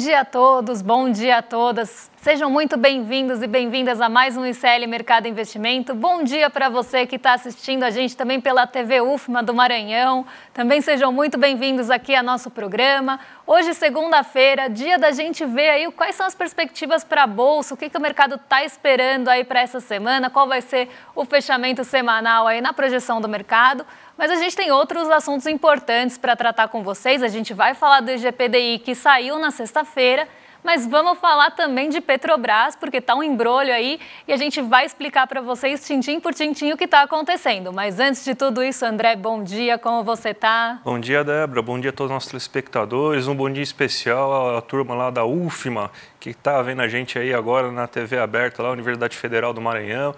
dia a todos, bom dia a todas. Sejam muito bem-vindos e bem-vindas a mais um ICL Mercado Investimento. Bom dia para você que está assistindo a gente também pela TV UFMA do Maranhão. Também sejam muito bem-vindos aqui ao nosso programa. Hoje, segunda-feira, dia da gente ver aí quais são as perspectivas para a Bolsa, o que, que o mercado está esperando aí para essa semana, qual vai ser o fechamento semanal aí na projeção do mercado. Mas a gente tem outros assuntos importantes para tratar com vocês. A gente vai falar do IGPDI que saiu na sexta-feira mas vamos falar também de Petrobras, porque está um embrolho aí e a gente vai explicar para vocês, tintim por tintim, o que está acontecendo. Mas antes de tudo isso, André, bom dia, como você está? Bom dia, Débora, bom dia a todos os nossos telespectadores, um bom dia especial à turma lá da UFMA, que está vendo a gente aí agora na TV aberta, lá, Universidade Federal do Maranhão.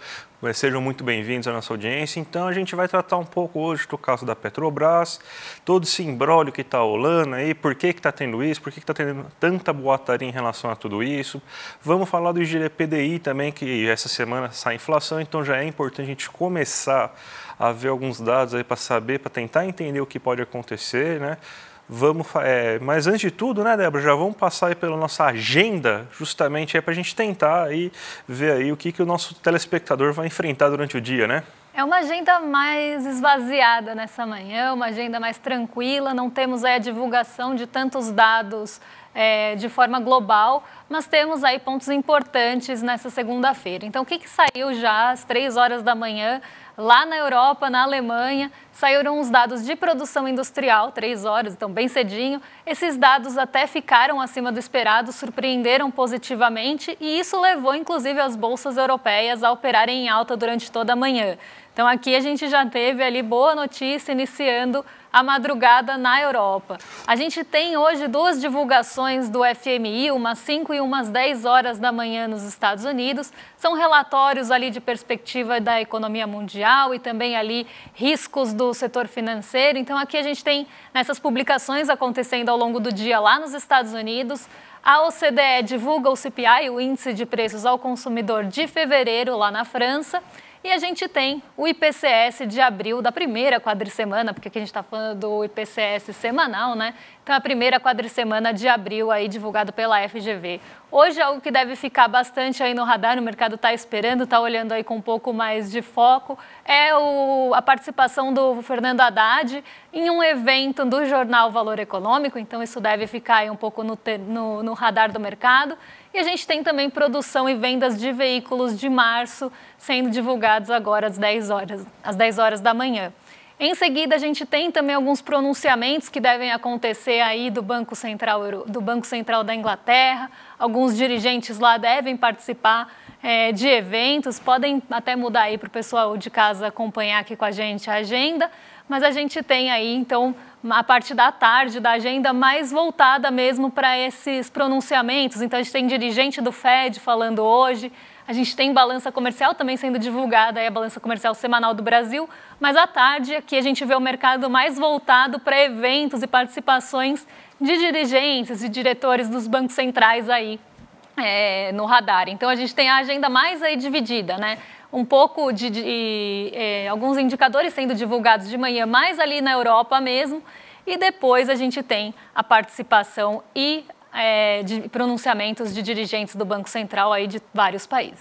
Sejam muito bem-vindos à nossa audiência. Então, a gente vai tratar um pouco hoje do caso da Petrobras, todo esse imbróglio que está rolando aí, por que está tendo isso, por que está tendo tanta boataria em relação a tudo isso. Vamos falar do IGPDI também, que essa semana sai inflação, então já é importante a gente começar a ver alguns dados aí para saber, para tentar entender o que pode acontecer, né? Vamos, é, mas antes de tudo, né, Débora, já vamos passar aí pela nossa agenda, justamente é para a gente tentar aí ver aí o que, que o nosso telespectador vai enfrentar durante o dia, né? É uma agenda mais esvaziada nessa manhã, uma agenda mais tranquila, não temos aí a divulgação de tantos dados é, de forma global, mas temos aí pontos importantes nessa segunda-feira. Então, o que, que saiu já às três horas da manhã? Lá na Europa, na Alemanha, saíram os dados de produção industrial, três horas, então bem cedinho. Esses dados até ficaram acima do esperado, surpreenderam positivamente e isso levou inclusive as bolsas europeias a operarem em alta durante toda a manhã. Então aqui a gente já teve ali boa notícia iniciando a madrugada na Europa. A gente tem hoje duas divulgações do FMI, umas 5 e umas 10 horas da manhã nos Estados Unidos. São relatórios ali de perspectiva da economia mundial e também ali riscos do setor financeiro. Então aqui a gente tem nessas publicações acontecendo ao longo do dia lá nos Estados Unidos. A OCDE divulga o CPI, o Índice de Preços ao Consumidor de Fevereiro, lá na França. E a gente tem o IPCS de abril da primeira quadricemana, porque aqui a gente está falando do IPCS semanal, né? Então, a primeira quadricemana de abril aí divulgado pela FGV. Hoje é algo que deve ficar bastante aí no radar, o mercado está esperando, está olhando aí com um pouco mais de foco, é o, a participação do Fernando Haddad em um evento do jornal Valor Econômico, então isso deve ficar aí um pouco no, no, no radar do mercado. E a gente tem também produção e vendas de veículos de março sendo divulgados agora às 10 horas, às 10 horas da manhã. Em seguida, a gente tem também alguns pronunciamentos que devem acontecer aí do Banco Central, do Banco Central da Inglaterra. Alguns dirigentes lá devem participar é, de eventos, podem até mudar aí para o pessoal de casa acompanhar aqui com a gente a agenda. Mas a gente tem aí, então, a partir da tarde da agenda mais voltada mesmo para esses pronunciamentos. Então a gente tem dirigente do Fed falando hoje, a gente tem balança comercial também sendo divulgada, é a balança comercial semanal do Brasil, mas à tarde aqui a gente vê o mercado mais voltado para eventos e participações de dirigentes e diretores dos bancos centrais aí é, no radar. Então a gente tem a agenda mais aí dividida, né? um pouco de, de é, alguns indicadores sendo divulgados de manhã, mais ali na Europa mesmo, e depois a gente tem a participação e é, de pronunciamentos de dirigentes do Banco Central aí de vários países.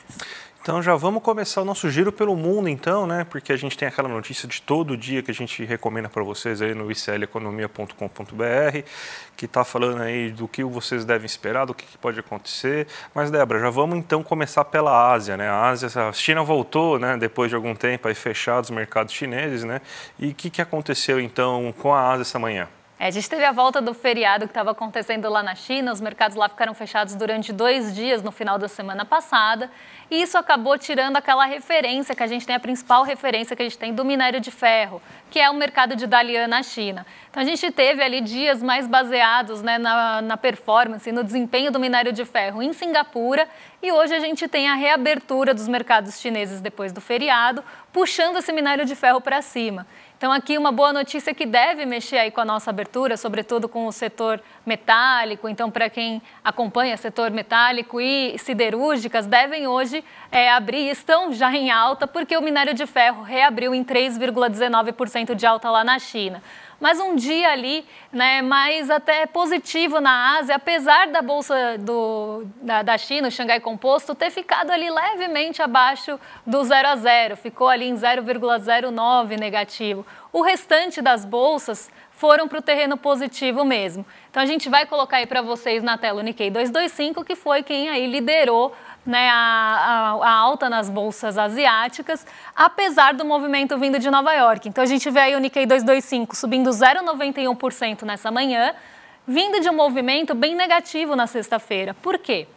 Então já vamos começar o nosso giro pelo mundo então, né? Porque a gente tem aquela notícia de todo dia que a gente recomenda para vocês aí no icleconomia.com.br, que está falando aí do que vocês devem esperar, do que pode acontecer. Mas Débora, já vamos então começar pela Ásia, né? A Ásia, a China voltou, né? Depois de algum tempo aí fechados os mercados chineses, né? E o que, que aconteceu então com a Ásia essa manhã? É, a gente teve a volta do feriado que estava acontecendo lá na China, os mercados lá ficaram fechados durante dois dias no final da semana passada, e isso acabou tirando aquela referência que a gente tem, a principal referência que a gente tem do minério de ferro, que é o mercado de Dalian na China. Então a gente teve ali dias mais baseados né, na, na performance, no desempenho do minério de ferro em Singapura, e hoje a gente tem a reabertura dos mercados chineses depois do feriado, puxando esse minério de ferro para cima. Então, aqui uma boa notícia que deve mexer aí com a nossa abertura, sobretudo com o setor metálico. Então, para quem acompanha setor metálico e siderúrgicas, devem hoje é, abrir, estão já em alta, porque o minério de ferro reabriu em 3,19% de alta lá na China mas um dia ali né, mais até positivo na Ásia, apesar da bolsa do, da, da China, o Xangai Composto, ter ficado ali levemente abaixo do zero a zero, ficou ali em 0,09 negativo. O restante das bolsas foram para o terreno positivo mesmo. Então a gente vai colocar aí para vocês na tela o Nikkei 225, que foi quem aí liderou né, a, a, a, alta nas bolsas asiáticas, apesar do movimento vindo de Nova York. Então a gente vê aí o Nikkei 225 subindo 0,91% nessa manhã, vindo de um movimento bem negativo na sexta-feira. Por quê?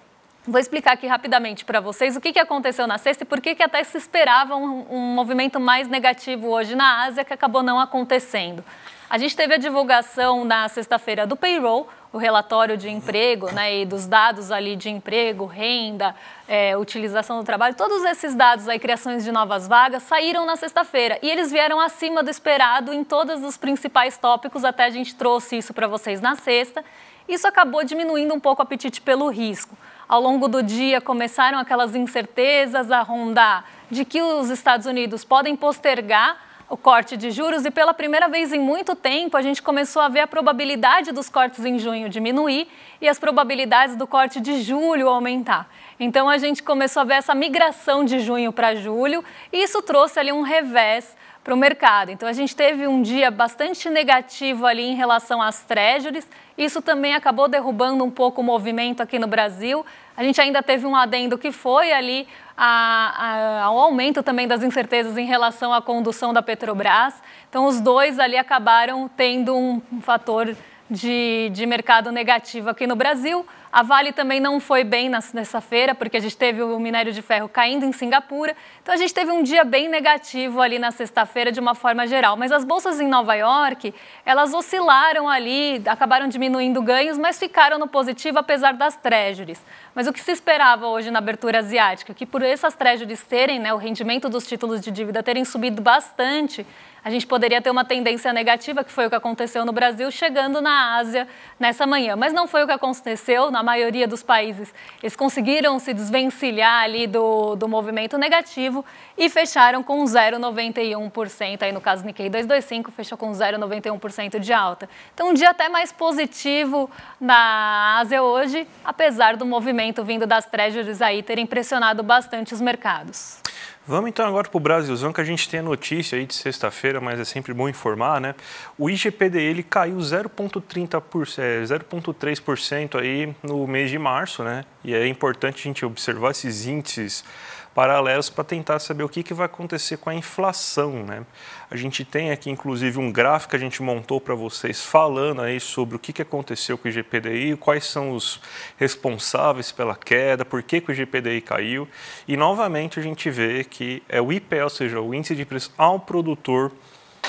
Vou explicar aqui rapidamente para vocês o que, que aconteceu na sexta e por que, que até se esperava um, um movimento mais negativo hoje na Ásia que acabou não acontecendo. A gente teve a divulgação na sexta-feira do payroll, o relatório de emprego, né, e dos dados ali de emprego, renda, é, utilização do trabalho, todos esses dados aí, criações de novas vagas, saíram na sexta-feira e eles vieram acima do esperado em todos os principais tópicos, até a gente trouxe isso para vocês na sexta. Isso acabou diminuindo um pouco o apetite pelo risco. Ao longo do dia começaram aquelas incertezas a rondar de que os Estados Unidos podem postergar o corte de juros e pela primeira vez em muito tempo a gente começou a ver a probabilidade dos cortes em junho diminuir e as probabilidades do corte de julho aumentar. Então a gente começou a ver essa migração de junho para julho e isso trouxe ali um revés para o mercado. Então a gente teve um dia bastante negativo ali em relação às treasuries. Isso também acabou derrubando um pouco o movimento aqui no Brasil. A gente ainda teve um adendo que foi ali ao aumento também das incertezas em relação à condução da Petrobras. Então, os dois ali acabaram tendo um, um fator de, de mercado negativo aqui no Brasil. A Vale também não foi bem nessa feira, porque a gente teve o minério de ferro caindo em Singapura. Então a gente teve um dia bem negativo ali na sexta-feira de uma forma geral. Mas as bolsas em Nova York, elas oscilaram ali, acabaram diminuindo ganhos, mas ficaram no positivo apesar das treasuries. Mas o que se esperava hoje na abertura asiática? Que por essas treasuries terem, né, o rendimento dos títulos de dívida terem subido bastante, a gente poderia ter uma tendência negativa, que foi o que aconteceu no Brasil, chegando na Ásia nessa manhã. Mas não foi o que aconteceu. Na maioria dos países, eles conseguiram se desvencilhar ali do, do movimento negativo e fecharam com 0,91%. Aí no caso Nikkei 225 fechou com 0,91% de alta. Então um dia até mais positivo na Ásia hoje, apesar do movimento vindo das treasuries aí ter impressionado bastante os mercados. Vamos então agora para o Brasilzão, que a gente tem a notícia aí de sexta-feira, mas é sempre bom informar, né? O IGPD ele caiu 0,3% é, aí no mês de março, né? E é importante a gente observar esses índices paralelos para tentar saber o que, que vai acontecer com a inflação, né? A gente tem aqui, inclusive, um gráfico que a gente montou para vocês falando aí sobre o que aconteceu com o IGPDI, quais são os responsáveis pela queda, por que, que o IGPDI caiu. E, novamente, a gente vê que é o IPE, ou seja, o Índice de Preço ao Produtor,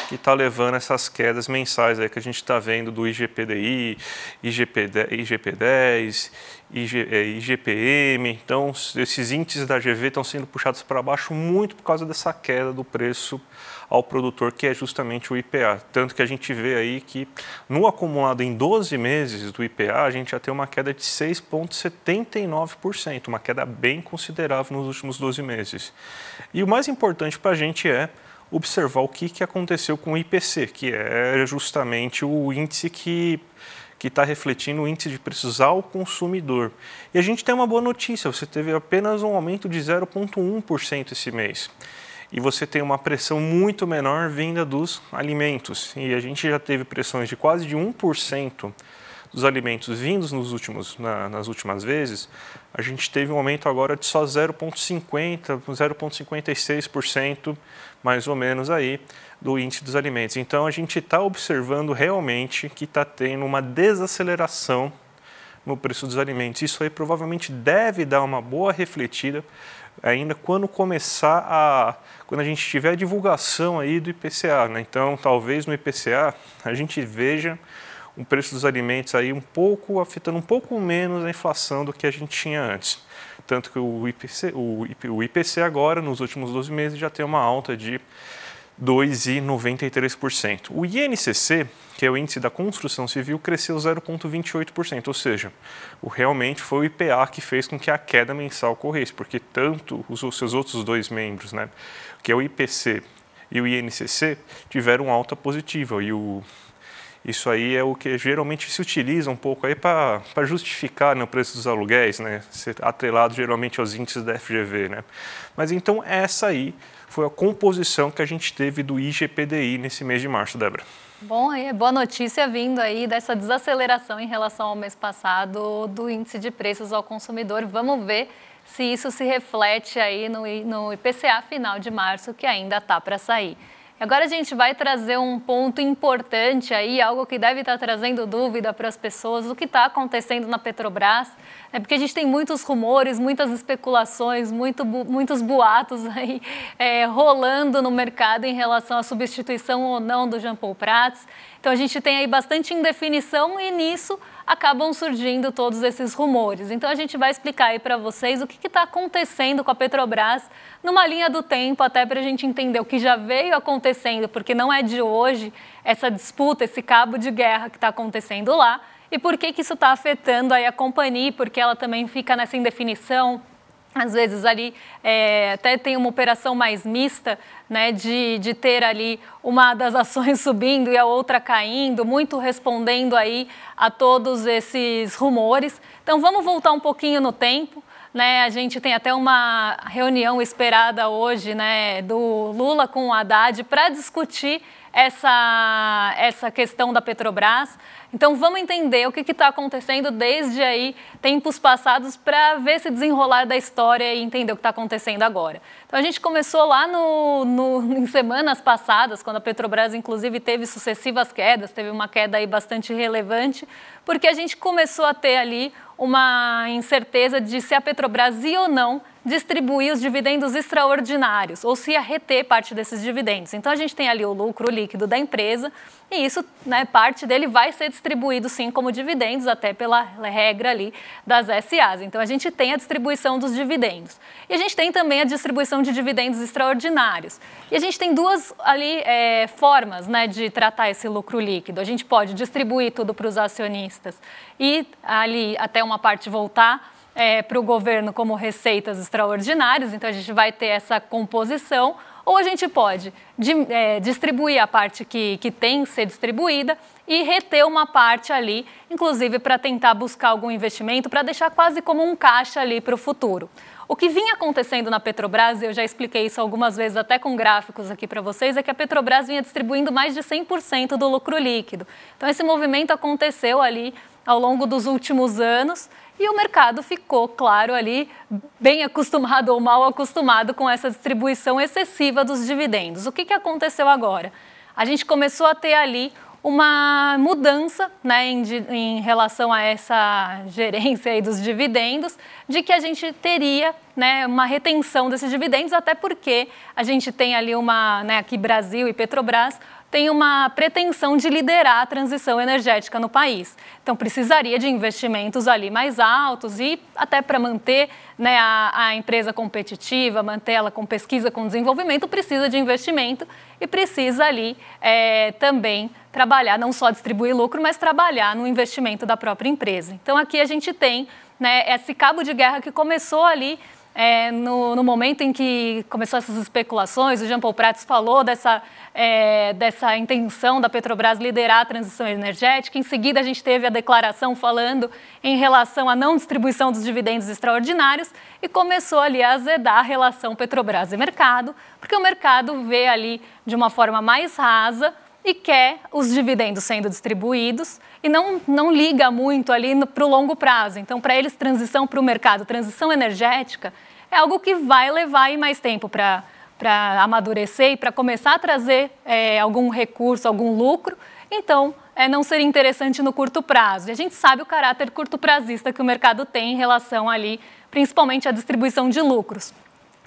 que está levando essas quedas mensais aí que a gente está vendo do IGPDI, IGPD, IGP10, IG, é, IGPM. Então, esses índices da GV estão sendo puxados para baixo muito por causa dessa queda do preço ao produtor, que é justamente o IPA. Tanto que a gente vê aí que no acumulado em 12 meses do IPA, a gente já tem uma queda de 6,79%, uma queda bem considerável nos últimos 12 meses. E o mais importante para a gente é observar o que, que aconteceu com o IPC, que é justamente o índice que que está refletindo o índice de preços ao consumidor. E a gente tem uma boa notícia: você teve apenas um aumento de 0,1% esse mês e você tem uma pressão muito menor vinda dos alimentos. E a gente já teve pressões de quase de 1% dos alimentos vindos nos últimos, na, nas últimas vezes. A gente teve um aumento agora de só 0,50%, 0,56% mais ou menos aí do índice dos alimentos. Então a gente está observando realmente que está tendo uma desaceleração no preço dos alimentos. Isso aí provavelmente deve dar uma boa refletida ainda quando começar a quando a gente tiver a divulgação aí do IPCA, né? Então, talvez no IPCA a gente veja o preço dos alimentos aí um pouco afetando um pouco menos a inflação do que a gente tinha antes. Tanto que o IPC, o, IPC agora nos últimos 12 meses já tem uma alta de 2,93%. O INCC, que é o índice da construção civil, cresceu 0,28%, ou seja, o realmente foi o IPA que fez com que a queda mensal ocorresse, porque tanto os, seus outros dois membros, né, que é o IPC e o INCC, tiveram alta positiva e o isso aí é o que geralmente se utiliza um pouco aí para justificar né, o preço dos aluguéis, né, ser atrelado geralmente aos índices da FGV, né. Mas então essa aí foi a composição que a gente teve do IGPDI nesse mês de março, Débora. Bom, é boa notícia vindo aí dessa desaceleração em relação ao mês passado do índice de preços ao consumidor. Vamos ver se isso se reflete aí no, no IPCA final de março, que ainda está para sair. Agora a gente vai trazer um ponto importante aí, algo que deve estar trazendo dúvida para as pessoas, o que está acontecendo na Petrobras, é porque a gente tem muitos rumores, muitas especulações, muito, muitos boatos aí é, rolando no mercado em relação à substituição ou não do Jean Paul Prats. Então a gente tem aí bastante indefinição e nisso acabam surgindo todos esses rumores. Então a gente vai explicar aí para vocês o que está acontecendo com a Petrobras numa linha do tempo, até para a gente entender o que já veio acontecendo, porque não é de hoje essa disputa, esse cabo de guerra que está acontecendo lá. E por que, que isso está afetando aí a companhia, porque ela também fica nessa indefinição, às vezes ali é, até tem uma operação mais mista, né, de, de ter ali uma das ações subindo e a outra caindo, muito respondendo aí a todos esses rumores. Então vamos voltar um pouquinho no tempo. Né, a gente tem até uma reunião esperada hoje né, do Lula com o Haddad para discutir essa, essa questão da Petrobras. Então vamos entender o que está acontecendo desde aí, tempos passados, para ver se desenrolar da história e entender o que está acontecendo agora. Então a gente começou lá no, no, em semanas passadas, quando a Petrobras inclusive teve sucessivas quedas, teve uma queda aí bastante relevante, porque a gente começou a ter ali uma incerteza de se a Petrobras ia ou não distribuir os dividendos extraordinários, ou se ia reter parte desses dividendos. Então a gente tem ali o lucro líquido da empresa e isso, né, parte dele vai ser distribuído distribuído sim como dividendos, até pela regra ali das SAs. Então a gente tem a distribuição dos dividendos. E a gente tem também a distribuição de dividendos extraordinários. E a gente tem duas ali é, formas né, de tratar esse lucro líquido. A gente pode distribuir tudo para os acionistas e ali até uma parte voltar é, para o governo como receitas extraordinárias, então a gente vai ter essa composição, ou a gente pode de, é, distribuir a parte que, que tem que ser distribuída e reter uma parte ali, inclusive para tentar buscar algum investimento, para deixar quase como um caixa ali para o futuro. O que vinha acontecendo na Petrobras, eu já expliquei isso algumas vezes até com gráficos aqui para vocês, é que a Petrobras vinha distribuindo mais de 100% do lucro líquido. Então esse movimento aconteceu ali ao longo dos últimos anos e o mercado ficou, claro, ali bem acostumado ou mal acostumado com essa distribuição excessiva dos dividendos. O que, que aconteceu agora? A gente começou a ter ali uma mudança né, em, em relação a essa gerência dos dividendos, de que a gente teria né, uma retenção desses dividendos, até porque a gente tem ali uma, né, aqui Brasil e Petrobras, tem uma pretensão de liderar a transição energética no país. Então, precisaria de investimentos ali mais altos e até para manter né, a, a, empresa competitiva, manter ela com pesquisa, com desenvolvimento, precisa de investimento e precisa ali é, também trabalhar, não só distribuir lucro, mas trabalhar no investimento da própria empresa. Então aqui a gente tem né, esse cabo de guerra que começou ali é, no, no, momento em que começou essas especulações, o Jean Paul Prats falou dessa, é, dessa intenção da Petrobras liderar a transição energética. Em seguida, a gente teve a declaração falando em relação à não distribuição dos dividendos extraordinários e começou ali a azedar a relação Petrobras e mercado, porque o mercado vê ali de uma forma mais rasa e quer os dividendos sendo distribuídos e não, não liga muito ali para o longo prazo. Então, para eles, transição para o mercado, transição energética, é algo que vai levar mais tempo para para amadurecer e para começar a trazer é, algum recurso, algum lucro, então é, não seria interessante no curto prazo. E a gente sabe o caráter curto prazista que o mercado tem em relação ali, principalmente à distribuição de lucros.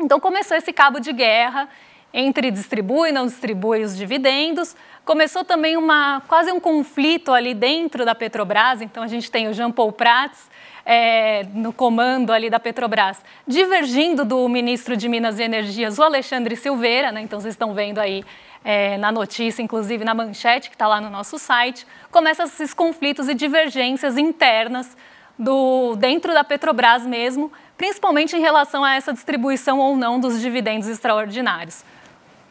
Então começou esse cabo de guerra entre distribui e não distribui os dividendos, Começou também uma, quase um conflito ali dentro da Petrobras, então a gente tem o Jean Paul Prats é, no comando ali da Petrobras, divergindo do ministro de Minas e Energias, o Alexandre Silveira, né? então vocês estão vendo aí é, na notícia, inclusive na manchete que está lá no nosso site, começam esses conflitos e divergências internas do, dentro da Petrobras mesmo, principalmente em relação a essa distribuição ou não dos dividendos extraordinários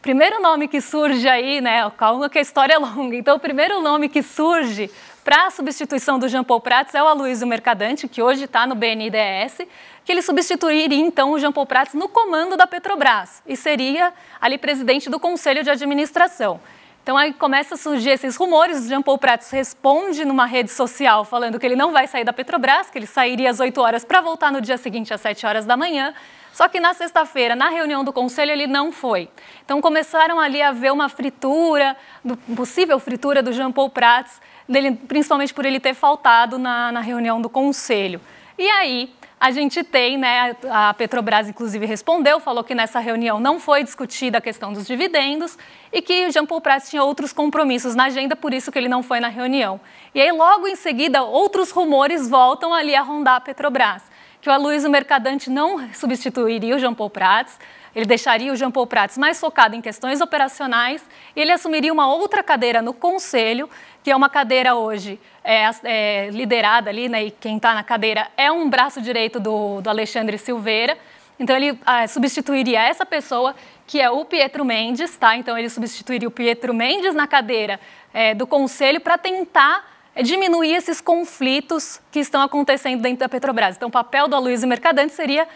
primeiro nome que surge aí, né? Calma que a história é longa. Então, o primeiro nome que surge para a substituição do Jean Paul Prats é o Aloysio Mercadante, que hoje está no BNDES, que ele substituiria então o Jean Paul Prats no comando da Petrobras e seria ali presidente do Conselho de Administração. Então aí começa a surgir esses rumores. O Jean Paul Prats responde numa rede social falando que ele não vai sair da Petrobras, que ele sairia às 8 horas para voltar no dia seguinte às 7 horas da manhã. Só que na sexta-feira, na reunião do conselho, ele não foi. Então começaram ali a ver uma fritura, do, possível fritura do Jean Paul Prats, dele, principalmente por ele ter faltado na, na reunião do conselho. E aí, a gente tem, né, a Petrobras inclusive respondeu, falou que nessa reunião não foi discutida a questão dos dividendos e que o Jean Paul Prats tinha outros compromissos na agenda, por isso que ele não foi na reunião. E aí logo em seguida outros rumores voltam ali a rondar a Petrobras, que o Aloysio Mercadante não substituiria o Jean Paul Prats, ele deixaria o Jean Paul Prats mais focado em questões operacionais e ele assumiria uma outra cadeira no Conselho, que é uma cadeira hoje é, é, liderada ali, né, e quem está na cadeira é um braço direito do, do Alexandre Silveira. Então, ele ah, substituiria essa pessoa, que é o Pietro Mendes, tá? Então, ele substituiria o Pietro Mendes na cadeira é, do Conselho para tentar é, diminuir esses conflitos que estão acontecendo dentro da Petrobras. Então, o papel do Aloysio Mercadante seria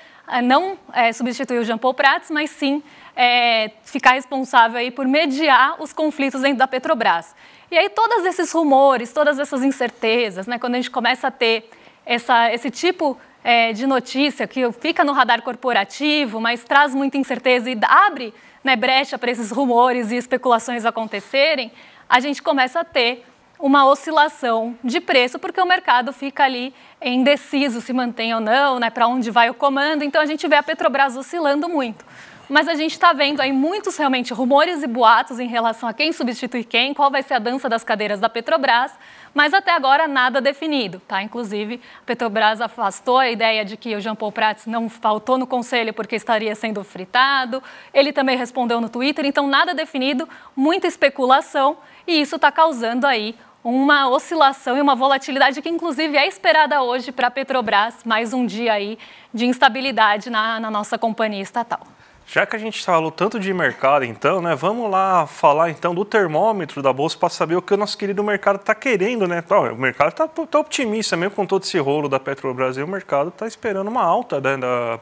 não é, substituir o Jean Paul Prats, mas sim é, ficar responsável aí por mediar os conflitos dentro da Petrobras. E aí todos esses rumores, todas essas incertezas, né, quando a gente começa a ter essa, esse tipo é, de notícia que fica no radar corporativo, mas traz muita incerteza e abre né, brecha para esses rumores e especulações acontecerem, a gente começa a ter uma oscilação de preço, porque o mercado fica ali indeciso se mantém ou não, né, para onde vai o comando. Então a gente vê a Petrobras oscilando muito. Mas a gente está vendo aí muitos realmente rumores e boatos em relação a quem substitui quem, qual vai ser a dança das cadeiras da Petrobras, mas até agora nada definido, tá? Inclusive, a Petrobras afastou a ideia de que o Jean Paul Prats não faltou no conselho porque estaria sendo fritado. Ele também respondeu no Twitter, então nada definido, muita especulação e isso está causando aí uma oscilação e uma volatilidade que, inclusive, é esperada hoje para a Petrobras, mais um dia aí de instabilidade na, na nossa companhia estatal. Já que a gente falou tanto de mercado, então, né, vamos lá falar então do termômetro da bolsa para saber o que o nosso querido mercado está querendo, né? O mercado está tá otimista mesmo com todo esse rolo da Petrobras, e o mercado está esperando uma alta da, né, da,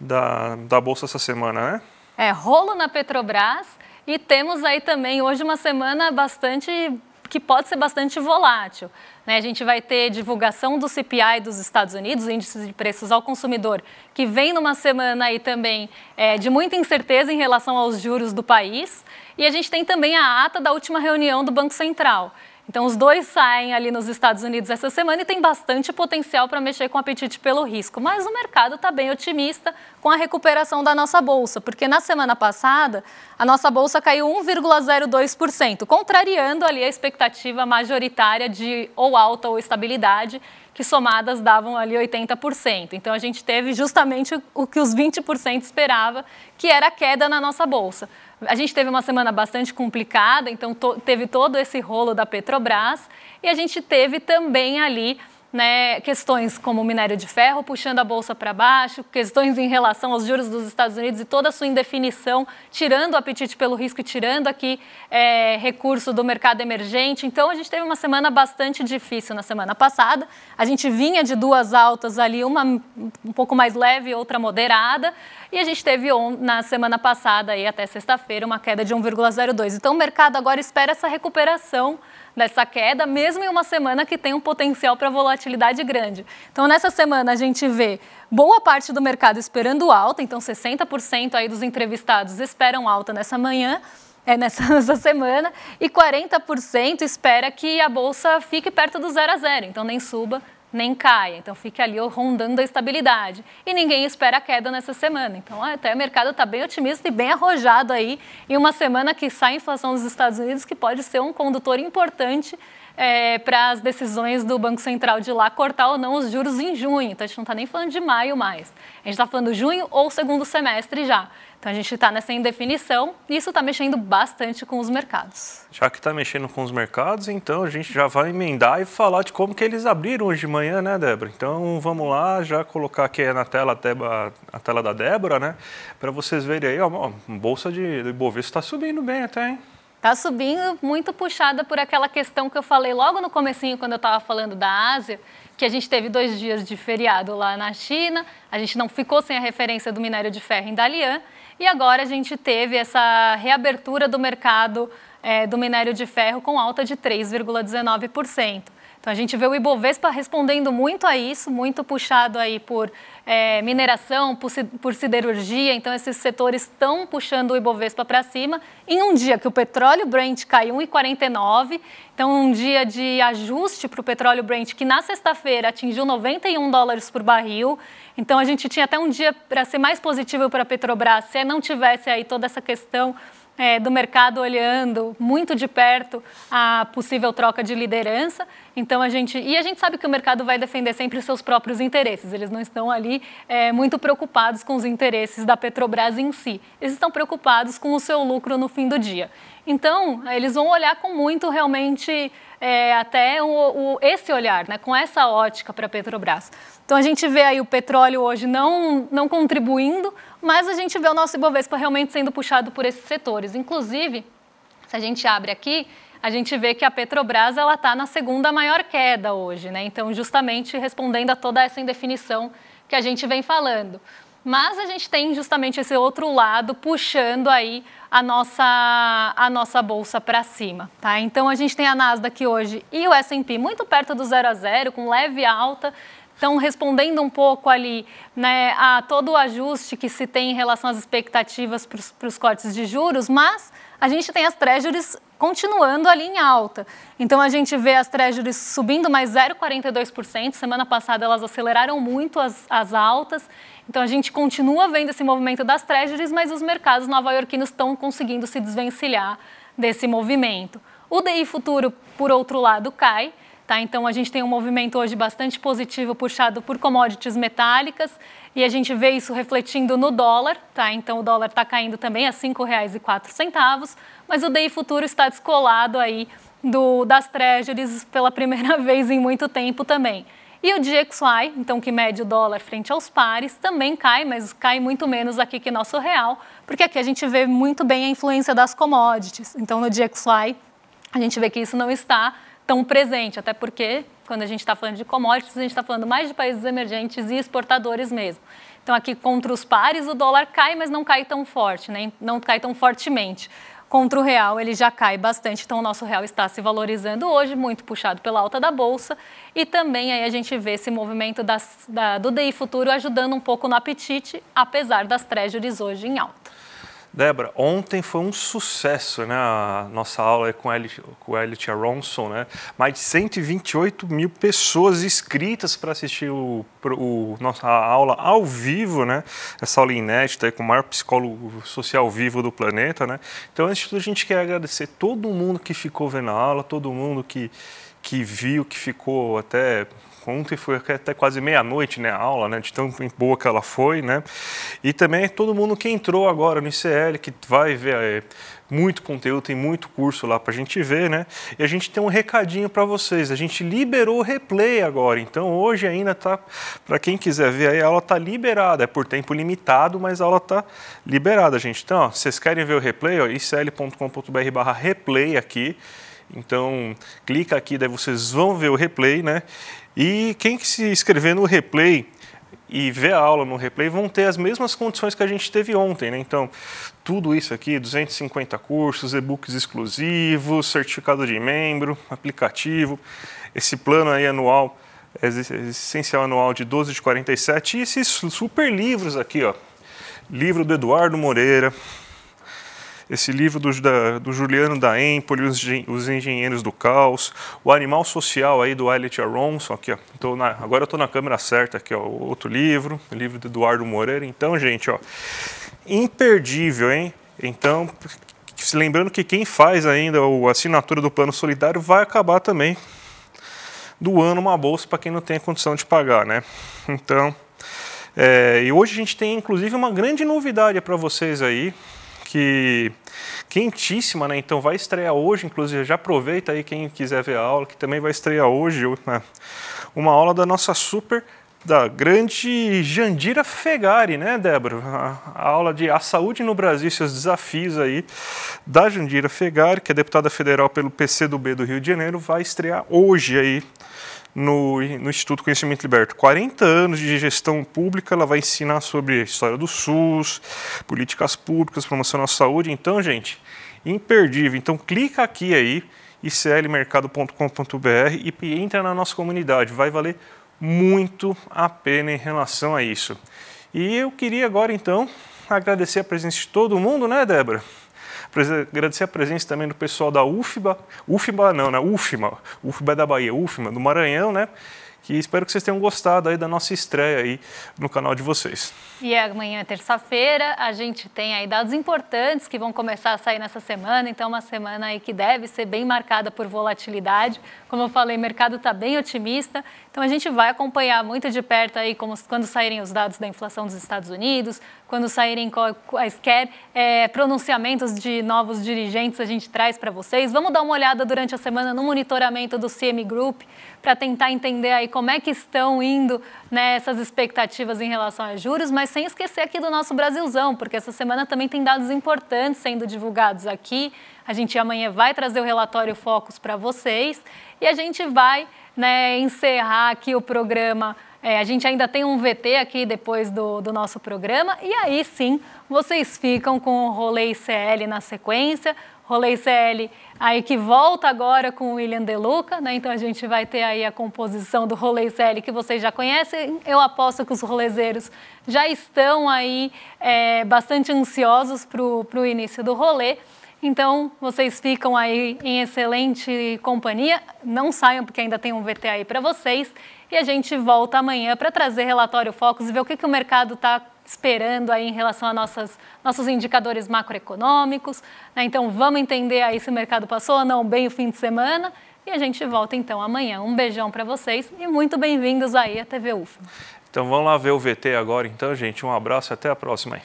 da, da bolsa essa semana, né? É rolo na Petrobras e temos aí também hoje uma semana bastante que pode ser bastante volátil. Né? A gente vai ter divulgação do CPI dos Estados Unidos, índice de preços ao consumidor, que vem numa semana aí também é, de muita incerteza em relação aos juros do país. E a gente tem também a ata da última reunião do Banco Central. Então, os dois saem ali nos Estados Unidos essa semana e tem bastante potencial para mexer com o apetite pelo risco. Mas o mercado está bem otimista com a recuperação da nossa bolsa, porque na semana passada a nossa bolsa caiu 1,02%, contrariando ali a expectativa majoritária de ou alta ou estabilidade, que somadas davam ali 80%. Então, a gente teve justamente o que os 20% esperava, que era a queda na nossa bolsa. A gente teve uma semana bastante complicada, então to, teve todo esse rolo da Petrobras e a gente teve também ali né, questões como o minério de ferro puxando a bolsa para baixo, questões em relação aos juros dos Estados Unidos e toda a sua indefinição, tirando o apetite pelo risco e tirando aqui é, recurso do mercado emergente. Então, a gente teve uma semana bastante difícil na semana passada. A gente vinha de duas altas ali, uma um pouco mais leve, outra moderada. E a gente teve na semana passada, e até sexta-feira, uma queda de 1,02. Então, o mercado agora espera essa recuperação dessa queda, mesmo em uma semana que tem um potencial para volatilidade grande. Então, nessa semana, a gente vê boa parte do mercado esperando alta, então 60% aí dos entrevistados esperam alta nessa manhã, é, nessa, nessa, semana, e 40% espera que a bolsa fique perto do zero a zero, então nem suba nem caia. Então fica ali rondando a estabilidade. E ninguém espera a queda nessa semana. Então até o mercado está bem otimista e bem arrojado aí em uma semana que sai a inflação dos Estados Unidos, que pode ser um condutor importante é, para as decisões do Banco Central de lá cortar ou não os juros em junho. Então a gente não está nem falando de maio mais. A gente está falando junho ou segundo semestre já. Então a gente está nessa indefinição e isso está mexendo bastante com os mercados. Já que está mexendo com os mercados, então a gente já vai emendar e falar de como que eles abriram hoje de manhã, né, Débora? Então vamos lá, já colocar aqui na tela a, tela da Débora, né? Para vocês verem aí, ó, a bolsa de, de Bovespa está subindo bem até, hein? Está subindo muito puxada por aquela questão que eu falei logo no comecinho quando eu estava falando da Ásia, que a gente teve dois dias de feriado lá na China, a gente não ficou sem a referência do minério de ferro em Dalian, e agora a gente teve essa reabertura do mercado é, do minério de ferro com alta de 3,19%. Então a gente vê o Ibovespa respondendo muito a isso, muito puxado aí por é, mineração, por, por siderurgia. Então esses setores estão puxando o Ibovespa para cima. Em um dia que o petróleo Brent caiu 1,49, então um dia de ajuste para o petróleo Brent que na sexta-feira atingiu 91 dólares por barril. Então a gente tinha até um dia para ser mais positivo para a Petrobras, se não tivesse aí toda essa questão é, do mercado olhando muito de perto a possível troca de liderança. Então a gente. E a gente sabe que o mercado vai defender sempre os seus próprios interesses. Eles não estão ali é, muito preocupados com os interesses da Petrobras em si. Eles estão preocupados com o seu lucro no fim do dia. Então, eles vão olhar com muito realmente é, até o, o, esse olhar, né, com essa ótica para a Petrobras. Então, a gente vê aí o petróleo hoje não, não contribuindo, mas a gente vê o nosso Ibovespa realmente sendo puxado por esses setores. Inclusive, se a gente abre aqui, a gente vê que a Petrobras ela está na segunda maior queda hoje, né? Então, justamente respondendo a toda essa indefinição que a gente vem falando. Mas a gente tem justamente esse outro lado puxando aí a nossa, a nossa bolsa para cima, tá? Então a gente tem a Nasdaq hoje e o S&P muito perto do zero a zero, com leve alta, estão respondendo um pouco ali né, a todo o ajuste que se tem em relação às expectativas para os cortes de juros, mas a gente tem as treasuries continuando ali em alta. Então a gente vê as treasuries subindo mais 0,42%. Semana passada elas aceleraram muito as, as altas. Então a gente continua vendo esse movimento das treasuries, mas os mercados nova-iorquinos estão conseguindo se desvencilhar desse movimento. O DI futuro, por outro lado, cai. Tá? Então, a gente tem um movimento hoje bastante positivo puxado por commodities metálicas e a gente vê isso refletindo no dólar. Tá? Então, o dólar está caindo também a R$ 5,04, mas o DI futuro está descolado aí do, das treasuries pela primeira vez em muito tempo também. E o DXY, então que mede o dólar frente aos pares, também cai, mas cai muito menos aqui que nosso real, porque aqui a gente vê muito bem a influência das commodities. Então no DXY a gente vê que isso não está, tão presente, até porque quando a gente está falando de commodities, a gente está falando mais de países emergentes e exportadores mesmo. Então, aqui contra os pares, o dólar cai, mas não cai tão forte, né? não cai tão fortemente. Contra o real, ele já cai bastante, então o nosso real está se valorizando hoje, muito puxado pela alta da Bolsa. E também aí a gente vê esse movimento das, da, do DI Futuro ajudando um pouco no apetite, apesar das treasuries hoje em alta. Débora, ontem foi um sucesso né, a nossa aula com o Elliot, Elliot Aronson. Né? Mais de 128 mil pessoas inscritas para assistir o, o, nossa aula ao vivo, né? essa aula inédita com o maior psicólogo social vivo do planeta. Né? Então, antes de tudo, a gente quer agradecer todo mundo que ficou vendo a aula, todo mundo que, que viu, que ficou até ontem foi até quase meia-noite né, a aula, né, de tão boa que ela foi. Né? E também todo mundo que entrou agora no ICL, que vai ver é, muito conteúdo, tem muito curso lá para a gente ver. Né? E a gente tem um recadinho para vocês, a gente liberou o replay agora, então hoje ainda está, para quem quiser ver aí, a aula está liberada, é por tempo limitado, mas a aula está liberada, gente. Então, ó, vocês querem ver o replay? icl.com.br barra replay aqui. Então, clica aqui, daí vocês vão ver o replay, né? E quem que se inscrever no replay e ver a aula no replay vão ter as mesmas condições que a gente teve ontem. Né? Então, tudo isso aqui, 250 cursos, e-books exclusivos, certificado de membro, aplicativo, esse plano aí anual, essencial anual de 12 de 47 e esses super livros aqui, ó. Livro do Eduardo Moreira, esse livro do, da, do Juliano da Empoli, os, os, Engenheiros do Caos, o Animal Social aí do Elliot Aronson, aqui, ó, tô na, agora eu estou na câmera certa aqui, ó, outro livro, o livro do Eduardo Moreira. Então, gente, ó, imperdível, hein? Então, lembrando que quem faz ainda a assinatura do plano solidário vai acabar também doando uma bolsa para quem não tem a condição de pagar, né? Então, é, e hoje a gente tem inclusive uma grande novidade para vocês aí, que quentíssima, né? Então vai estrear hoje, inclusive já aproveita aí quem quiser ver a aula, que também vai estrear hoje uma né? uma aula da nossa super da grande Jandira Fegari, né, Débora? A aula de A Saúde no Brasil e seus desafios aí da Jandira Fegari, que é deputada federal pelo PCdoB do Rio de Janeiro, vai estrear hoje aí no, no Instituto Conhecimento Liberto. 40 anos de gestão pública, ela vai ensinar sobre a história do SUS, políticas públicas, promoção da saúde. Então, gente, imperdível. Então, clica aqui aí, iclmercado.com.br e entra na nossa comunidade. Vai valer muito a pena em relação a isso. E eu queria agora, então, agradecer a presença de todo mundo, né, Débora? Agradecer a presença também do pessoal da UFBA, UFBA não, né? UFMA, UFBA é da Bahia, UFMA, do Maranhão, né? Que espero que vocês tenham gostado aí da nossa estreia aí no canal de vocês. E é amanhã, terça-feira, a gente tem aí dados importantes que vão começar a sair nessa semana, então é uma semana aí que deve ser bem marcada por volatilidade. Como eu falei, o mercado está bem otimista, então a gente vai acompanhar muito de perto aí como, quando saírem os dados da inflação dos Estados Unidos, quando saírem quaisquer é, pronunciamentos de novos dirigentes, a gente traz para vocês. Vamos dar uma olhada durante a semana no monitoramento do CM Group para tentar entender aí como é que estão indo né, essas expectativas em relação a juros, mas sem esquecer aqui do nosso Brasilzão, porque essa semana também tem dados importantes sendo divulgados aqui. A gente amanhã vai trazer o relatório Focus para vocês e a gente vai né, encerrar aqui o programa. É, a gente ainda tem um VT aqui depois do, do nosso programa e aí sim vocês ficam com o Rolê CL na sequência. Rolê CL aí que volta agora com o William Deluca, né? Então a gente vai ter aí a composição do Rolê CL que vocês já conhecem. Eu aposto que os rolezeiros já estão aí é, bastante ansiosos para o início do rolê. Então, vocês ficam aí em excelente companhia. Não saiam, porque ainda tem um VT aí para vocês. E a gente volta amanhã para trazer relatório Focus e ver o que, que o mercado está esperando aí em relação a nossas, nossos indicadores macroeconômicos. Né? Então, vamos entender aí se o mercado passou ou não bem o fim de semana. E a gente volta então amanhã. Um beijão para vocês e muito bem-vindos aí à TV UFMA. Então vamos lá ver o VT agora, então, gente. Um abraço e até a próxima aí.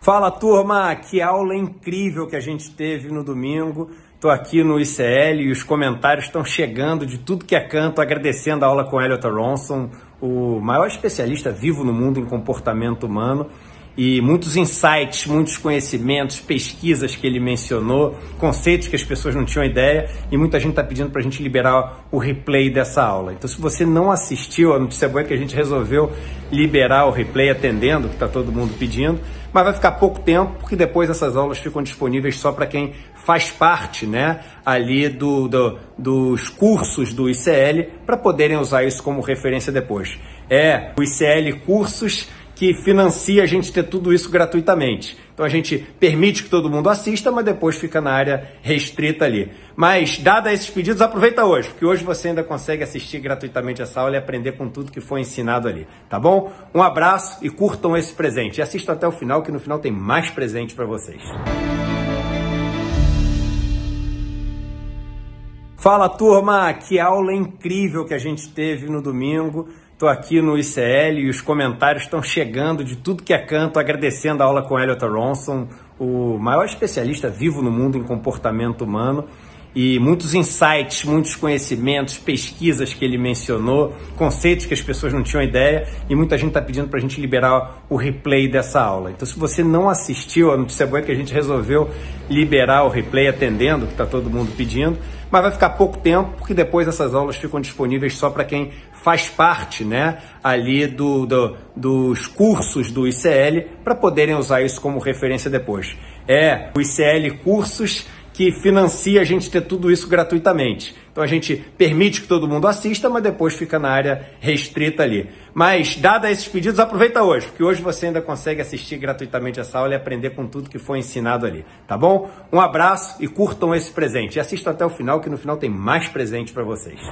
Fala turma, que aula incrível que a gente teve no domingo. Estou aqui no ICL e os comentários estão chegando de tudo que é canto, agradecendo a aula com Elliot Ronson, o maior especialista vivo no mundo em comportamento humano e muitos insights, muitos conhecimentos, pesquisas que ele mencionou, conceitos que as pessoas não tinham ideia e muita gente está pedindo para a gente liberar o replay dessa aula. Então, se você não assistiu a notícia boa é que a gente resolveu liberar o replay atendendo, que está todo mundo pedindo, mas vai ficar pouco tempo porque depois essas aulas ficam disponíveis só para quem faz parte, né, ali do, do dos cursos do ICL para poderem usar isso como referência depois. É o ICL Cursos que financia a gente ter tudo isso gratuitamente. Então a gente permite que todo mundo assista, mas depois fica na área restrita ali. Mas, dada esses pedidos, aproveita hoje, porque hoje você ainda consegue assistir gratuitamente essa aula e aprender com tudo que foi ensinado ali, tá bom? Um abraço e curtam esse presente. E assistam até o final, que no final tem mais presente para vocês. Fala turma, que aula incrível que a gente teve no domingo. Estou aqui no ICL e os comentários estão chegando de tudo que é canto, agradecendo a aula com Elliot Ronson, o maior especialista vivo no mundo em comportamento humano. E muitos insights, muitos conhecimentos, pesquisas que ele mencionou, conceitos que as pessoas não tinham ideia, e muita gente está pedindo para a gente liberar o replay dessa aula. Então, se você não assistiu a notícia boa, é que a gente resolveu liberar o replay atendendo, que está todo mundo pedindo, mas vai ficar pouco tempo, porque depois essas aulas ficam disponíveis só para quem faz parte né, ali do, do dos cursos do ICL para poderem usar isso como referência depois. É o ICL Cursos que financia a gente ter tudo isso gratuitamente. Então a gente permite que todo mundo assista, mas depois fica na área restrita ali. Mas, dada esses pedidos, aproveita hoje, porque hoje você ainda consegue assistir gratuitamente essa aula e aprender com tudo que foi ensinado ali, tá bom? Um abraço e curtam esse presente. E assistam até o final, que no final tem mais presente para vocês.